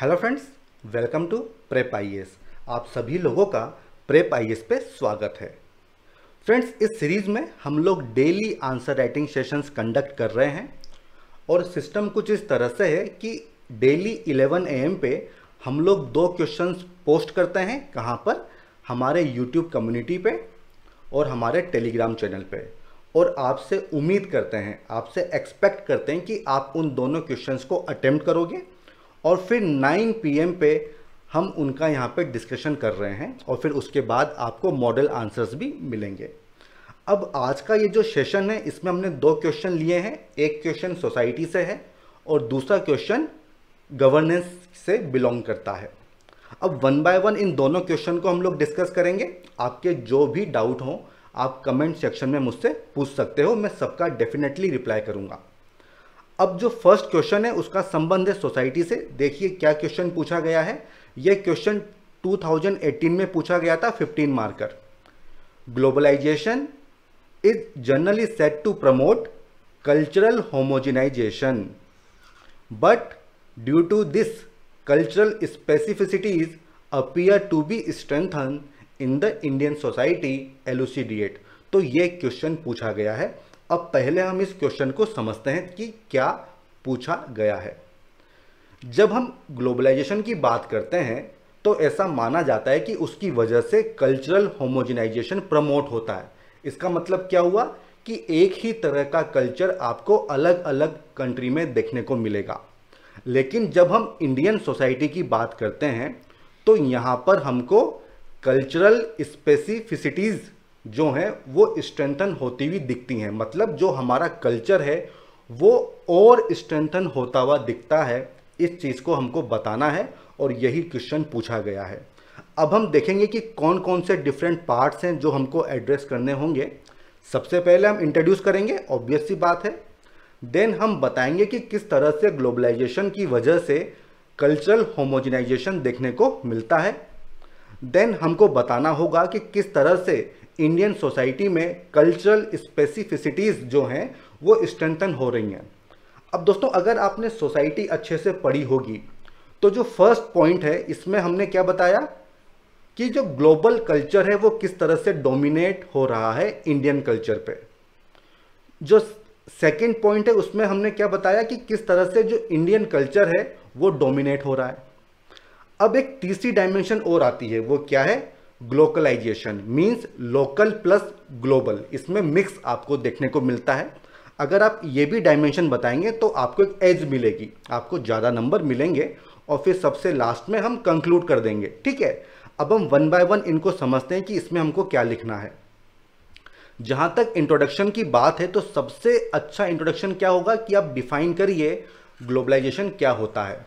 hello friends welcome to prep I आप सभी लोगों का प्रेप आई पे स्वागत है फ्रेंड्स इस सीरीज़ में हम लोग daily answer writing sessions conduct कर रहे हैं और सिस्टम कुछ इस तरह से है कि डेली 11 एम पे हम लोग दो क्वेश्चंस पोस्ट करते हैं कहाँ पर हमारे यूट्यूब कम्युनिटी पे और हमारे टेलीग्राम चैनल पे और आपसे उम्मीद करते हैं आपसे एक्सपेक्ट करते हैं कि आप उन दोनों क्वेश्चंस को अटेम्प्ट करोगे और फिर 9 पीएम पे हम उनका यहाँ पे डिस्कशन कर रहे हैं और फिर उसके बाद आपको मॉडल आंसर्स भी मिलेंगे अब आज का ये जो सेशन है इसमें हमने दो क्वेश्चन लिए हैं एक क्वेश्चन सोसाइटी से है और दूसरा क्वेश्चन गवर्नेंस से बिलोंग करता है अब वन बाय वन इन दोनों क्वेश्चन को हम लोग डिस्कस करेंगे आपके जो भी डाउट हो आप कमेंट सेक्शन में मुझसे पूछ सकते हो मैं सबका डेफिनेटली रिप्लाई करूँगा अब जो फर्स्ट क्वेश्चन है उसका संबंध है सोसाइटी से देखिए क्या क्वेश्चन पूछा गया है यह क्वेश्चन 2018 में पूछा गया था 15 marker globalisation is generally set to promote cultural homogenisation but due to this cultural specificities appear to be strengthen in the Indian society elucidate तो यह क्वेश्चन पूछा गया है अब पहले हम इस क्वेश्चन को समझते हैं कि क्या पूछा गया है जब हम ग्लोबलाइजेशन की बात करते हैं तो ऐसा माना जाता है कि उसकी वजह से कल्चरल होमोजिनाइजेशन प्रमोट होता है इसका मतलब क्या हुआ कि एक ही तरह का कल्चर आपको अलग अलग कंट्री में देखने को मिलेगा लेकिन जब हम इंडियन सोसाइटी की बात करते हैं तो यहाँ पर हमको कल्चरल स्पेसिफिसिटीज़ जो हैं वो स्ट्रेंथन होती हुई दिखती हैं मतलब जो हमारा कल्चर है वो और स्ट्रेंथन होता हुआ दिखता है इस चीज़ को हमको बताना है और यही क्वेश्चन पूछा गया है अब हम देखेंगे कि कौन कौन से डिफरेंट पार्ट्स हैं जो हमको एड्रेस करने होंगे सबसे पहले हम इंट्रोड्यूस करेंगे ऑब्वियस सी बात है देन हम बताएंगे कि किस तरह से ग्लोबलाइजेशन की वजह से कल्चरल होमोजेनाइजेशन देखने को मिलता है देन हमको बताना होगा कि किस तरह से इंडियन सोसाइटी में कल्चरल स्पेसिफिसिटीज़ जो हैं वो स्ट्रेंथन हो रही हैं अब दोस्तों अगर आपने सोसाइटी अच्छे से पढ़ी होगी तो जो फर्स्ट पॉइंट है इसमें हमने क्या बताया कि जो ग्लोबल कल्चर है वो किस तरह से डोमिनेट हो रहा है इंडियन कल्चर पे जो सेकंड पॉइंट है उसमें हमने क्या बताया कि किस तरह से जो इंडियन कल्चर है वो डोमिनेट हो रहा है अब एक तीसरी डायमेंशन और आती है वो क्या है glocalisation means local plus global इसमें मिक्स आपको देखने को मिलता है अगर आप ये भी डायमेंशन बताएंगे तो आपको एक एज मिलेगी आपको ज़्यादा नंबर मिलेंगे और फिर सबसे लास्ट में हम कंक्लूड कर देंगे ठीक है अब हम वन बाय वन इनको समझते हैं कि इसमें हमको क्या लिखना है जहाँ तक इंट्रोडक्शन की बात है तो सबसे अच्छा इंट्रोडक्शन क्या होगा कि आप डिफाइन करिए ग्लोबलाइजेशन क्या होता है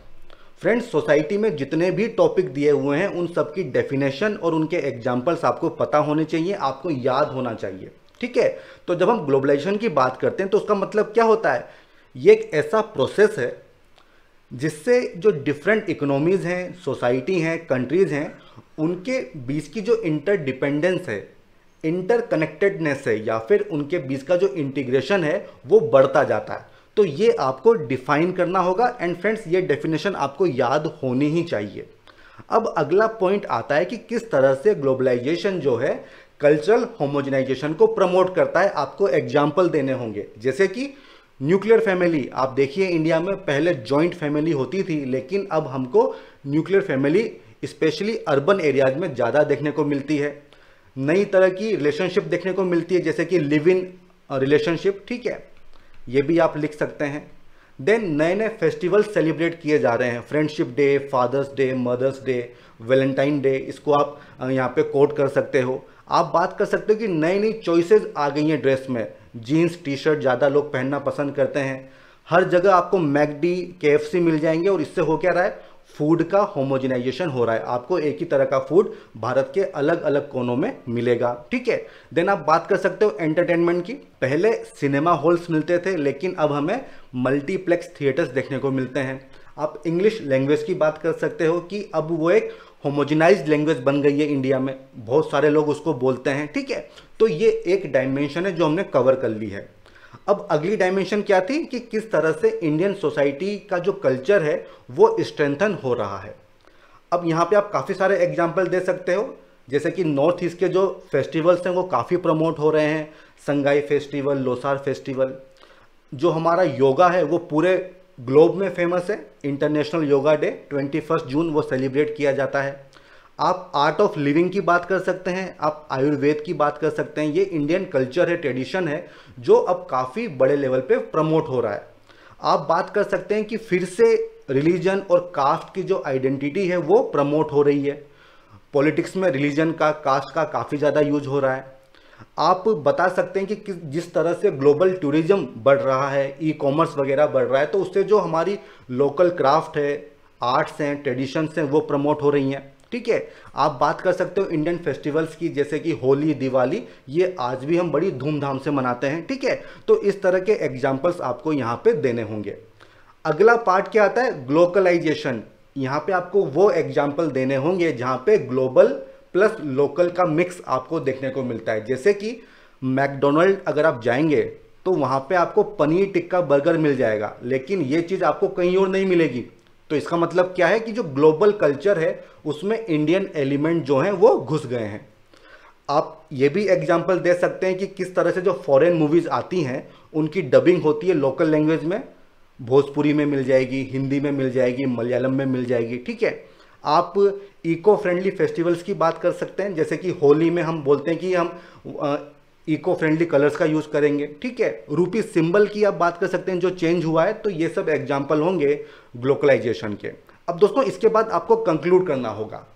फ्रेंड्स सोसाइटी में जितने भी टॉपिक दिए हुए हैं उन सब की डेफिनेशन और उनके एग्जाम्पल्स आपको पता होने चाहिए आपको याद होना चाहिए ठीक है तो जब हम ग्लोबलाइजेशन की बात करते हैं तो उसका मतलब क्या होता है ये एक ऐसा प्रोसेस है जिससे जो डिफरेंट इकोनॉमीज़ हैं सोसाइटी हैं कंट्रीज़ हैं उनके बीच की जो इंटरडिपेंडेंस है इंटरकनेक्टेडनेस है या फिर उनके बीच का जो इंटीग्रेशन है वो बढ़ता जाता है तो ये आपको डिफाइन करना होगा एंड फ्रेंड्स ये डेफिनेशन आपको याद होनी ही चाहिए अब अगला पॉइंट आता है कि किस तरह से ग्लोबलाइजेशन जो है कल्चरल होमोजनाइजेशन को प्रमोट करता है आपको एग्जाम्पल देने होंगे जैसे कि न्यूक्लियर फैमिली आप देखिए इंडिया में पहले जॉइंट फैमिली होती थी लेकिन अब हमको nuclear family specially urban areas में ज़्यादा देखने को मिलती है नई तरह की रिलेशनशिप देखने को मिलती है जैसे कि लिव इन रिलेशनशिप ठीक है ये भी आप लिख सकते हैं देन नए नए फेस्टिवल सेलिब्रेट किए जा रहे हैं friendship day father's day mother's day Valentine day इसको आप यहाँ पे कोट कर सकते हो आप बात कर सकते हो कि नई नई चॉइसेस आ गई हैं ड्रेस में जीन्स टी शर्ट ज़्यादा लोग पहनना पसंद करते हैं हर जगह आपको मैकडी के मिल जाएंगे और इससे हो क्या रहा है फूड का होमोजिनाइजेशन हो रहा है आपको एक ही तरह का फूड भारत के अलग अलग कोनों में मिलेगा ठीक है देन आप बात कर सकते हो एंटरटेनमेंट की पहले सिनेमा हॉल्स मिलते थे लेकिन अब हमें मल्टीप्लेक्स थिएटर्स देखने को मिलते हैं आप इंग्लिश लैंग्वेज की बात कर सकते हो कि अब वो एक होमोजिनाइज लैंग्वेज बन गई है इंडिया में बहुत सारे लोग उसको बोलते हैं ठीक है तो ये एक डायमेंशन है जो हमने कवर कर ली है अब अगली डायमेंशन क्या थी कि किस तरह से इंडियन सोसाइटी का जो कल्चर है वो स्ट्रेंथन हो रहा है अब यहाँ पे आप काफ़ी सारे एग्जाम्पल दे सकते हो जैसे कि नॉर्थ ईस्ट के जो फेस्टिवल्स हैं वो काफ़ी प्रमोट हो रहे हैं संगाई फेस्टिवल लोसार फेस्टिवल जो हमारा योगा है वो पूरे ग्लोब में फेमस है international yoga day twenty June वो सेलिब्रेट किया जाता है आप आर्ट ऑफ लिविंग की बात कर सकते हैं आप आयुर्वेद की बात कर सकते हैं ये इंडियन कल्चर है ट्रेडिशन है जो अब काफ़ी बड़े लेवल पे प्रमोट हो रहा है आप बात कर सकते हैं कि फिर से रिलीजन और कास्ट की जो आइडेंटिटी है वो प्रमोट हो रही है पॉलिटिक्स में रिलीजन का कास्ट का काफ़ी ज़्यादा यूज हो रहा है आप बता सकते हैं कि, जिस तरह से ग्लोबल टूरिज्म बढ़ रहा है ई कॉमर्स वगैरह बढ़ रहा है तो उससे जो हमारी लोकल क्राफ्ट है आर्ट्स हैं ट्रेडिशंस हैं वो प्रमोट हो रही हैं ठीक है आप बात कर सकते हो इंडियन फेस्टिवल्स की जैसे कि होली दिवाली ये आज भी हम बड़ी धूमधाम से मनाते हैं ठीक है तो इस तरह के एग्जाम्पल्स आपको यहाँ पे देने होंगे अगला पार्ट क्या आता है ग्लोकलाइजेशन यहाँ पे आपको वो एग्जाम्पल देने होंगे जहाँ पे ग्लोबल प्लस लोकल का मिक्स आपको देखने को मिलता है जैसे कि मैकडोनल्ड अगर आप जाएंगे तो वहाँ पे आपको पनीर टिक्का बर्गर मिल जाएगा लेकिन ये चीज़ आपको कहीं और नहीं मिलेगी तो इसका मतलब क्या है कि जो ग्लोबल कल्चर है उसमें इंडियन एलिमेंट जो हैं वो घुस गए हैं आप ये भी एग्जाम्पल दे सकते हैं कि किस तरह से जो फॉरेन मूवीज़ आती हैं उनकी डबिंग होती है लोकल लैंग्वेज में भोजपुरी में मिल जाएगी हिंदी में मिल जाएगी मलयालम में मिल जाएगी ठीक है आप इको फ्रेंडली फेस्टिवल्स की बात कर सकते हैं जैसे कि होली में हम बोलते हैं कि हम इको फ्रेंडली कलर्स का यूज़ करेंगे ठीक है रूपी सिंबल की आप बात कर सकते हैं जो चेंज हुआ है तो ये सब एग्जाम्पल होंगे ग्लोकलाइजेशन के अब दोस्तों इसके बाद आपको कंक्लूड करना होगा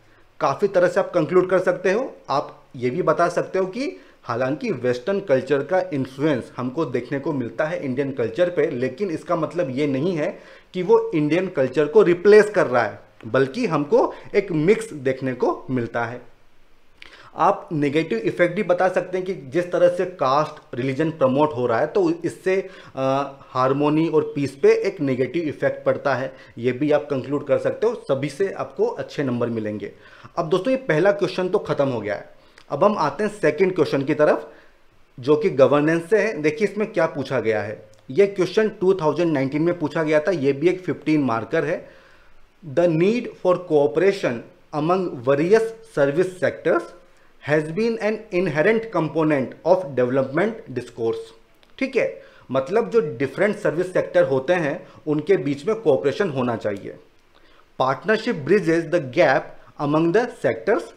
काफ़ी तरह से आप कंक्लूड कर सकते हो आप ये भी बता सकते हो कि हालांकि वेस्टर्न कल्चर का इन्फ्लुएंस हमको देखने को मिलता है इंडियन कल्चर पे लेकिन इसका मतलब ये नहीं है कि वो इंडियन कल्चर को रिप्लेस कर रहा है बल्कि हमको एक मिक्स देखने को मिलता है आप नेगेटिव इफेक्ट भी बता सकते हैं कि जिस तरह से कास्ट रिलीजन प्रमोट हो रहा है तो इससे हारमोनी और पीस पे एक नेगेटिव इफेक्ट पड़ता है ये भी आप कंक्लूड कर सकते हो सभी से आपको अच्छे नंबर मिलेंगे अब दोस्तों ये पहला क्वेश्चन तो ख़त्म हो गया है अब हम आते हैं सेकेंड क्वेश्चन की तरफ जो कि गवर्नेंस से है देखिए इसमें क्या पूछा गया है यह क्वेश्चन 2019 में पूछा गया था यह भी एक 15 मार्कर है the need for cooperation among various service sectors has been an inherent component of development discourse ठीक है मतलब जो डिफरेंट सर्विस सेक्टर होते हैं उनके बीच में कोऑपरेशन होना चाहिए partnership bridge is the gap among the sectors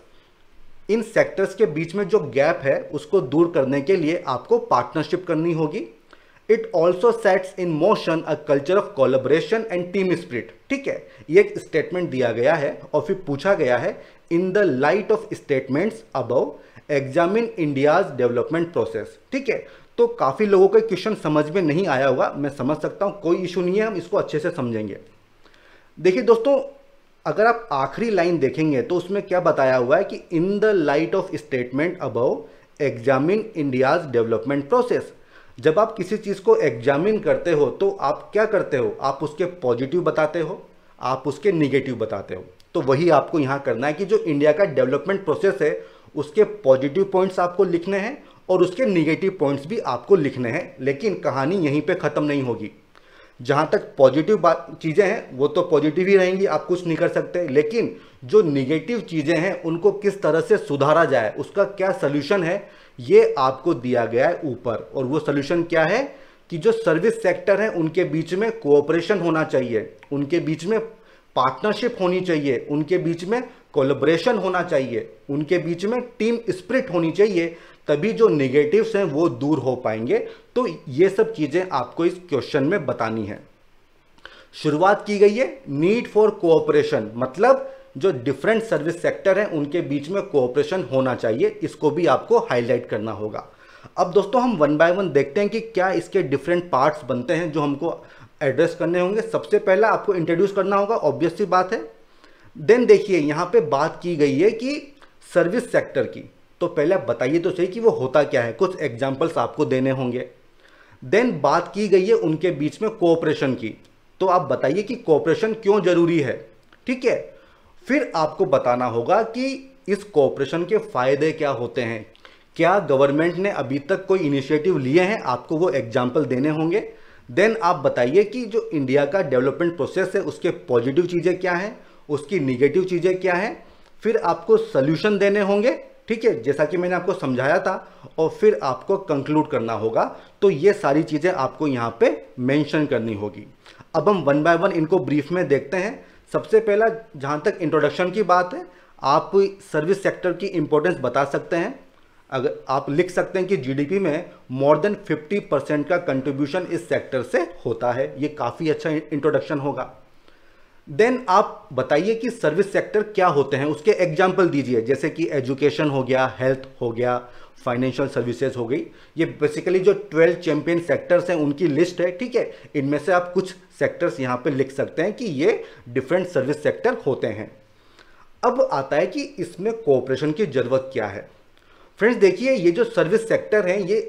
in sectors के बीच में जो गैप है उसको दूर करने के लिए आपको पार्टनरशिप करनी होगी it also sets in motion a culture of collaboration and team spirit ठीक है ये एक स्टेटमेंट दिया गया है और फिर पूछा गया है in the light of statements above examine India's development process ठीक है तो काफ़ी लोगों को क्वेश्चन समझ में नहीं आया होगा मैं समझ सकता हूं कोई इशू नहीं है हम इसको अच्छे से समझेंगे देखिए दोस्तों अगर आप आखिरी लाइन देखेंगे तो उसमें क्या बताया हुआ है कि in the light of statement above examine India's development process जब आप किसी चीज़ को एग्जामिन करते हो तो आप क्या करते हो आप उसके पॉजिटिव बताते हो आप उसके निगेटिव बताते हो तो वही आपको यहाँ करना है कि जो इंडिया का डेवलपमेंट प्रोसेस है उसके पॉजिटिव पॉइंट्स आपको लिखने हैं और उसके निगेटिव पॉइंट्स भी आपको लिखने हैं लेकिन कहानी यहीं पे ख़त्म नहीं होगी जहाँ तक पॉजिटिव बात चीज़ें हैं वो तो पॉजिटिव ही रहेंगी आप कुछ नहीं कर सकते लेकिन जो निगेटिव चीज़ें हैं उनको किस तरह से सुधारा जाए उसका क्या सल्यूशन है ये आपको दिया गया है ऊपर और वो सोल्यूशन क्या है कि जो सर्विस सेक्टर है उनके बीच में कोऑपरेशन होना चाहिए उनके बीच में पार्टनरशिप होनी चाहिए उनके बीच में कोलेब्रेशन होना चाहिए उनके बीच में टीम स्प्रिट होनी चाहिए तभी जो निगेटिव्स हैं वो दूर हो पाएंगे तो ये सब चीज़ें आपको इस क्वेश्चन में बतानी है शुरुआत की गई है नीड फॉर कोऑपरेशन मतलब जो डिफरेंट सर्विस सेक्टर हैं उनके बीच में कोऑपरेशन होना चाहिए इसको भी आपको हाईलाइट करना होगा अब दोस्तों हम वन बाय वन देखते हैं कि क्या इसके डिफरेंट पार्ट्स बनते हैं जो हमको एड्रेस करने होंगे सबसे पहला आपको इंट्रोड्यूस करना होगा ऑब्वियस सी बात है देन देखिए यहाँ पे बात की गई है कि सर्विस सेक्टर की तो पहले आप बताइए तो सही कि वो होता क्या है कुछ एग्जाम्पल्स आपको देने होंगे देन बात की गई है उनके बीच में कोऑपरेशन की तो आप बताइए कि कोऑपरेशन क्यों ज़रूरी है ठीक है फिर आपको बताना होगा कि इस कोऑपरेशन के फ़ायदे क्या होते हैं क्या गवर्नमेंट ने अभी तक कोई इनिशिएटिव लिए हैं आपको वो एग्जाम्पल देने होंगे देन आप बताइए कि जो इंडिया का डेवलपमेंट प्रोसेस है उसके पॉजिटिव चीज़ें क्या हैं उसकी निगेटिव चीज़ें क्या हैं फिर आपको सल्यूशन देने होंगे ठीक है जैसा कि मैंने आपको समझाया था और फिर आपको कंक्लूड करना होगा तो ये सारी चीज़ें आपको यहाँ पे मेंशन करनी होगी अब हम वन बाय वन इनको ब्रीफ में देखते हैं सबसे पहला जहाँ तक इंट्रोडक्शन की बात है आप सर्विस सेक्टर की इम्पोर्टेंस बता सकते हैं अगर आप लिख सकते हैं कि जीडीपी में मोर देन 50 परसेंट का कंट्रीब्यूशन इस सेक्टर से होता है ये काफ़ी अच्छा इंट्रोडक्शन होगा देन आप बताइए कि सर्विस सेक्टर क्या होते हैं उसके एग्जाम्पल दीजिए जैसे कि एजुकेशन हो गया हेल्थ हो गया फाइनेंशियल सर्विसेज हो गई ये बेसिकली जो ट्वेल्व चैंपियन सेक्टर्स हैं उनकी लिस्ट है ठीक है इनमें से आप कुछ सेक्टर्स यहाँ पे लिख सकते हैं कि ये डिफरेंट सर्विस सेक्टर होते हैं अब आता है कि इसमें कोऑपरेशन की ज़रूरत क्या है फ्रेंड्स देखिए ये जो सर्विस सेक्टर हैं ये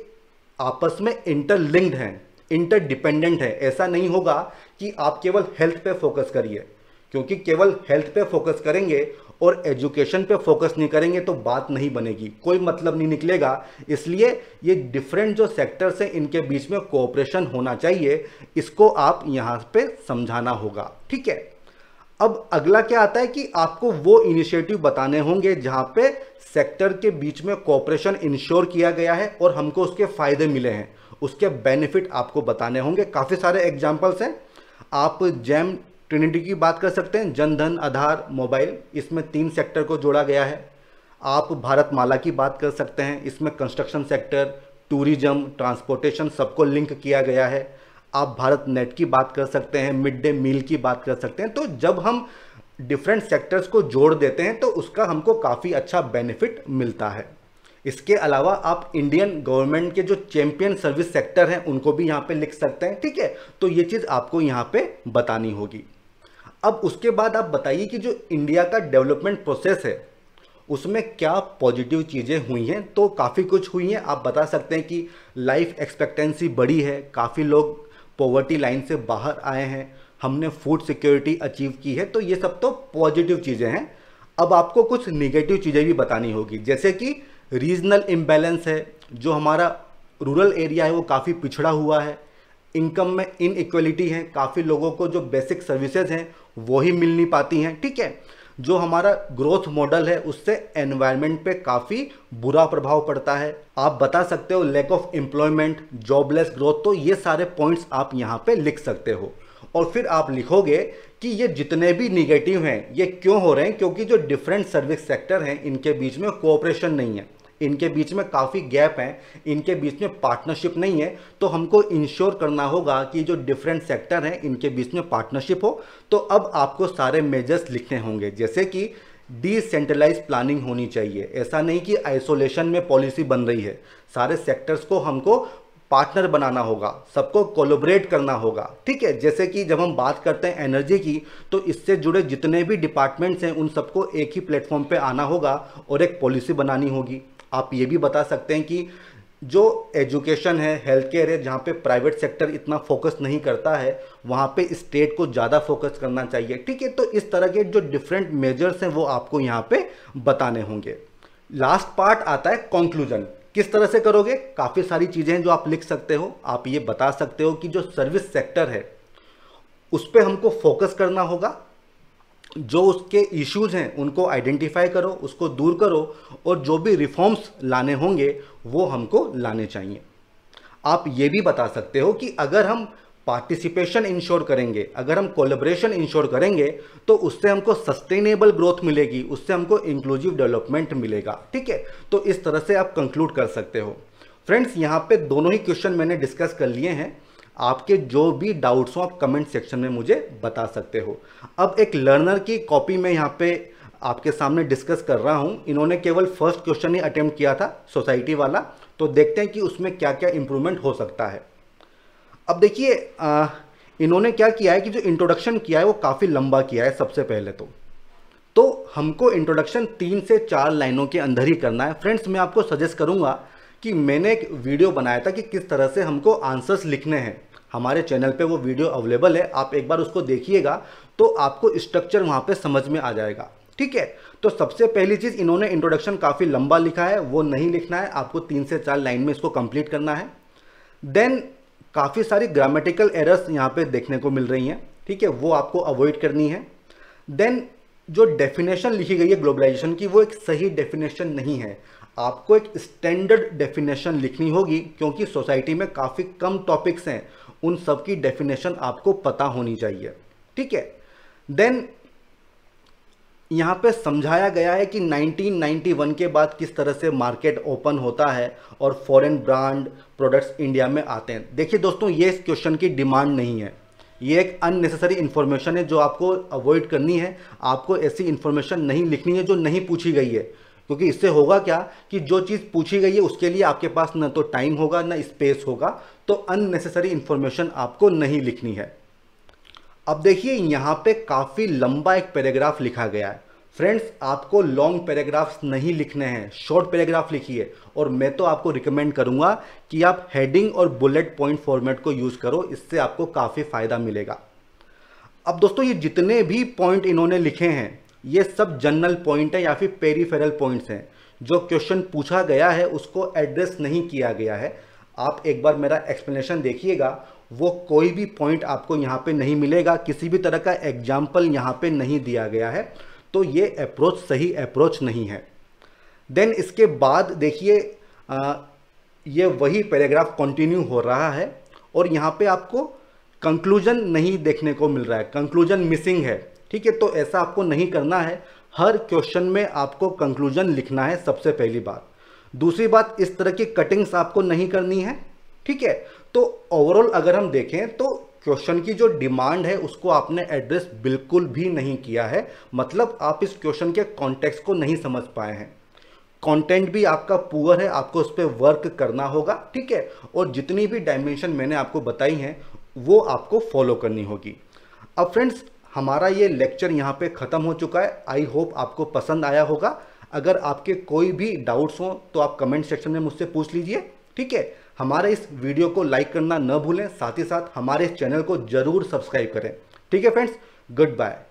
आपस में इंटरलिंक्ड हैं इंटरडिपेंडेंट है ऐसा नहीं होगा कि आप केवल हेल्थ पे फोकस करिए क्योंकि केवल हेल्थ पे फोकस करेंगे और एजुकेशन पे फोकस नहीं करेंगे तो बात नहीं बनेगी कोई मतलब नहीं निकलेगा इसलिए ये डिफरेंट जो सेक्टर्स हैं इनके बीच में कोऑपरेशन होना चाहिए इसको आप यहाँ पे समझाना होगा ठीक है अब अगला क्या आता है कि आपको वो इनिशिएटिव बताने होंगे जहाँ पे सेक्टर के बीच में कॉपरेशन इंश्योर किया गया है और हमको उसके फ़ायदे मिले हैं उसके बेनिफिट आपको बताने होंगे काफ़ी सारे एग्जाम्पल्स हैं आप जैम ट्रिनिटी की बात कर सकते हैं जनधन आधार मोबाइल इसमें तीन सेक्टर को जोड़ा गया है आप भारत माला की बात कर सकते हैं इसमें कंस्ट्रक्शन सेक्टर टूरिज्म ट्रांसपोर्टेशन सबको लिंक किया गया है आप भारत नेट की बात कर सकते हैं मिड डे मील की बात कर सकते हैं तो जब हम डिफरेंट सेक्टर्स को जोड़ देते हैं तो उसका हमको काफ़ी अच्छा बेनिफिट मिलता है इसके अलावा आप इंडियन गवर्नमेंट के जो चैम्पियन सर्विस सेक्टर हैं उनको भी यहाँ पे लिख सकते हैं ठीक है तो ये चीज़ आपको यहाँ पे बतानी होगी अब उसके बाद आप बताइए कि जो इंडिया का डेवलपमेंट प्रोसेस है उसमें क्या पॉजिटिव चीज़ें हुई हैं तो काफ़ी कुछ हुई हैं आप बता सकते हैं कि लाइफ एक्सपेक्टेंसी बढ़ी है काफ़ी लोग पॉवर्टी लाइन से बाहर आए हैं हमने फूड सिक्योरिटी अचीव की है तो ये सब तो पॉजिटिव चीज़ें हैं अब आपको कुछ निगेटिव चीज़ें भी बतानी होगी जैसे कि रीजनल इम्बैलेंस है जो हमारा रूरल एरिया है वो काफ़ी पिछड़ा हुआ है इनकम में इनइक्वलिटी है काफ़ी लोगों को जो बेसिक सर्विसेज हैं वो ही मिल नहीं पाती हैं ठीक है जो हमारा ग्रोथ मॉडल है उससे एनवायरनमेंट पे काफ़ी बुरा प्रभाव पड़ता है आप बता सकते हो lack of employment jobless growth तो ये सारे पॉइंट्स आप यहाँ पे लिख सकते हो और फिर आप लिखोगे कि ये जितने भी निगेटिव हैं ये क्यों हो रहे हैं क्योंकि जो डिफरेंट सर्विस सेक्टर हैं इनके बीच में कोऑपरेशन नहीं है इनके बीच में काफ़ी गैप है इनके बीच में पार्टनरशिप नहीं है तो हमको इंश्योर करना होगा कि जो डिफरेंट सेक्टर हैं इनके बीच में पार्टनरशिप हो तो अब आपको सारे मेजर्स लिखने होंगे जैसे कि डिसेंट्रलाइज प्लानिंग होनी चाहिए ऐसा नहीं कि आइसोलेशन में पॉलिसी बन रही है सारे सेक्टर्स को हमको पार्टनर बनाना होगा सबको कोलोबरेट करना होगा ठीक है जैसे कि जब हम बात करते हैं एनर्जी की तो इससे जुड़े जितने भी डिपार्टमेंट्स हैं उन सबको एक ही प्लेटफॉर्म पे आना होगा और एक पॉलिसी बनानी होगी आप ये भी बता सकते हैं कि जो एजुकेशन है हेल्थ केयर है जहाँ पे प्राइवेट सेक्टर इतना फोकस नहीं करता है वहाँ पे स्टेट को ज़्यादा फोकस करना चाहिए ठीक है तो इस तरह के जो डिफरेंट मेजर्स हैं वो आपको यहाँ पे बताने होंगे लास्ट पार्ट आता है कंक्लूजन किस तरह से करोगे काफ़ी सारी चीज़ें हैं जो आप लिख सकते हो आप ये बता सकते हो कि जो सर्विस सेक्टर है उस पर हमको फोकस करना होगा जो उसके इश्यूज हैं उनको आइडेंटिफाई करो उसको दूर करो और जो भी रिफॉर्म्स लाने होंगे वो हमको लाने चाहिए आप ये भी बता सकते हो कि अगर हम पार्टिसिपेशन इंश्योर करेंगे अगर हम कोलेब्रेशन इंश्योर करेंगे तो उससे हमको सस्टेनेबल ग्रोथ मिलेगी उससे हमको इंक्लूसिव डेवलपमेंट मिलेगा ठीक है तो इस तरह से आप कंक्लूड कर सकते हो फ्रेंड्स यहाँ पे दोनों ही क्वेश्चन मैंने डिस्कस कर लिए हैं आपके जो भी डाउट्स हो आप कमेंट सेक्शन में मुझे बता सकते हो अब एक लर्नर की कॉपी में यहाँ पे आपके सामने डिस्कस कर रहा हूँ इन्होंने केवल फर्स्ट क्वेश्चन ही अटेम्प्ट किया था सोसाइटी वाला तो देखते हैं कि उसमें क्या क्या इम्प्रूवमेंट हो सकता है अब देखिए इन्होंने क्या किया है कि जो इंट्रोडक्शन किया है वो काफ़ी लंबा किया है सबसे पहले तो तो हमको इंट्रोडक्शन तीन से चार लाइनों के अंदर ही करना है फ्रेंड्स मैं आपको सजेस्ट करूँगा कि मैंने एक वीडियो बनाया था कि किस तरह से हमको आंसर्स लिखने हैं हमारे चैनल पे वो वीडियो अवेलेबल है आप एक बार उसको देखिएगा तो आपको स्ट्रक्चर वहाँ पे समझ में आ जाएगा ठीक है तो सबसे पहली चीज़ इन्होंने इंट्रोडक्शन काफ़ी लंबा लिखा है वो नहीं लिखना है आपको तीन से चार लाइन में इसको कंप्लीट करना है देन काफ़ी सारी ग्रामेटिकल एरर्स यहाँ पे देखने को मिल रही हैं ठीक है वो आपको अवॉइड करनी है देन जो डेफिनेशन लिखी गई है ग्लोबलाइजेशन की वो एक सही डेफिनेशन नहीं है आपको एक स्टैंडर्ड डेफिनेशन लिखनी होगी क्योंकि सोसाइटी में काफ़ी कम टॉपिक्स हैं उन सब की डेफिनेशन आपको पता होनी चाहिए ठीक है देन यहाँ पे समझाया गया है कि 1991 के बाद किस तरह से मार्केट ओपन होता है और फॉरेन ब्रांड प्रोडक्ट्स इंडिया में आते हैं देखिए दोस्तों ये इस क्वेश्चन की डिमांड नहीं है ये एक अननेसेसरी इन्फॉर्मेशन है जो आपको अवॉइड करनी है आपको ऐसी इन्फॉर्मेशन नहीं लिखनी है जो नहीं पूछी गई है क्योंकि तो इससे होगा क्या कि जो चीज़ पूछी गई है उसके लिए आपके पास न तो टाइम होगा ना स्पेस होगा तो अननेसेसरी इन्फॉर्मेशन आपको नहीं लिखनी है अब देखिए यहाँ पे काफ़ी लंबा एक पैराग्राफ लिखा गया है फ्रेंड्स आपको लॉन्ग पैराग्राफ्स नहीं लिखने हैं शॉर्ट पैराग्राफ लिखिए और मैं तो आपको रिकमेंड करूँगा कि आप हेडिंग और बुलेट पॉइंट फॉर्मेट को यूज़ करो इससे आपको काफ़ी फ़ायदा मिलेगा अब दोस्तों ये जितने भी पॉइंट इन्होंने लिखे हैं ये सब जनरल पॉइंट है या फिर पेरीफेरल पॉइंट्स हैं जो क्वेश्चन पूछा गया है उसको एड्रेस नहीं किया गया है आप एक बार मेरा एक्सप्लेनेशन देखिएगा वो कोई भी पॉइंट आपको यहाँ पे नहीं मिलेगा किसी भी तरह का एग्जाम्पल यहाँ पे नहीं दिया गया है तो ये अप्रोच सही अप्रोच नहीं है देन इसके बाद देखिए ये वही पैराग्राफ कंटिन्यू हो रहा है और यहाँ पे आपको कंक्लूजन नहीं देखने को मिल रहा है कंक्लूजन मिसिंग है ठीक है तो ऐसा आपको नहीं करना है हर क्वेश्चन में आपको कंक्लूजन लिखना है सबसे पहली बात दूसरी बात इस तरह की कटिंग्स आपको नहीं करनी है ठीक है तो ओवरऑल अगर हम देखें तो क्वेश्चन की जो डिमांड है उसको आपने एड्रेस बिल्कुल भी नहीं किया है मतलब आप इस क्वेश्चन के कॉन्टेक्स्ट को नहीं समझ पाए हैं कंटेंट भी आपका पुअर है आपको उस पर वर्क करना होगा ठीक है और जितनी भी डायमेंशन मैंने आपको बताई हैं वो आपको फॉलो करनी होगी अब फ्रेंड्स हमारा ये लेक्चर यहाँ पे ख़त्म हो चुका है आई होप आपको पसंद आया होगा अगर आपके कोई भी डाउट्स हों तो आप कमेंट सेक्शन में मुझसे पूछ लीजिए ठीक है हमारे इस वीडियो को लाइक करना न भूलें साथ ही साथ हमारे इस चैनल को ज़रूर सब्सक्राइब करें ठीक है फ्रेंड्स गुड बाय